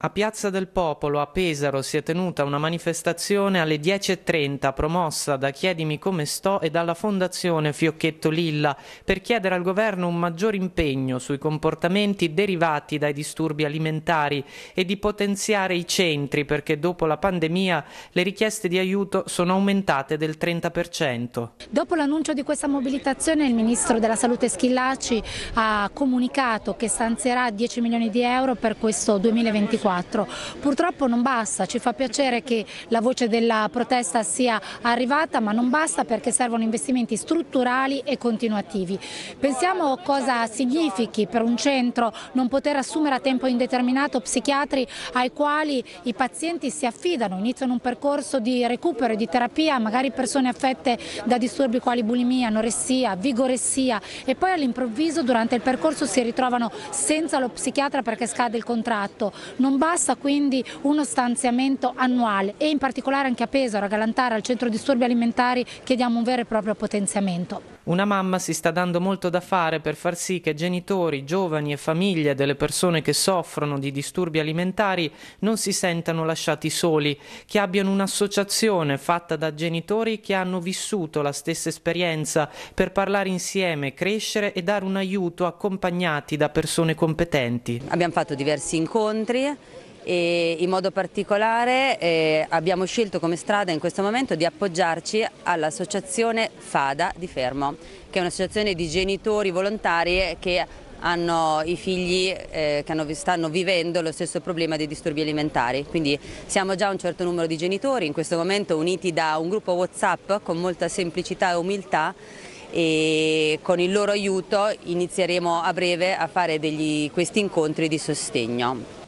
A Piazza del Popolo a Pesaro si è tenuta una manifestazione alle 10.30 promossa da Chiedimi come sto e dalla Fondazione Fiocchetto Lilla per chiedere al governo un maggior impegno sui comportamenti derivati dai disturbi alimentari e di potenziare i centri perché dopo la pandemia le richieste di aiuto sono aumentate del 30%. Dopo l'annuncio di questa mobilitazione il ministro della Salute Schillaci ha comunicato che stanzierà 10 milioni di euro per questo 2024 4. Purtroppo non basta, ci fa piacere che la voce della protesta sia arrivata, ma non basta perché servono investimenti strutturali e continuativi. Pensiamo cosa significhi per un centro non poter assumere a tempo indeterminato psichiatri ai quali i pazienti si affidano, iniziano un percorso di recupero e di terapia, magari persone affette da disturbi quali bulimia, anoressia, vigoressia e poi all'improvviso durante il percorso si ritrovano senza lo psichiatra perché scade il contratto. Non basta quindi uno stanziamento annuale e in particolare anche a Pesaro, a Galantara, al centro disturbi alimentari chiediamo un vero e proprio potenziamento. Una mamma si sta dando molto da fare per far sì che genitori, giovani e famiglie delle persone che soffrono di disturbi alimentari non si sentano lasciati soli, che abbiano un'associazione fatta da genitori che hanno vissuto la stessa esperienza per parlare insieme, crescere e dare un aiuto accompagnati da persone competenti. Abbiamo fatto diversi incontri e in modo particolare eh, abbiamo scelto come strada in questo momento di appoggiarci all'associazione FADA di Fermo, che è un'associazione di genitori volontari che hanno i figli eh, che hanno, stanno vivendo lo stesso problema dei disturbi alimentari, quindi siamo già un certo numero di genitori in questo momento uniti da un gruppo Whatsapp con molta semplicità e umiltà e con il loro aiuto inizieremo a breve a fare degli, questi incontri di sostegno.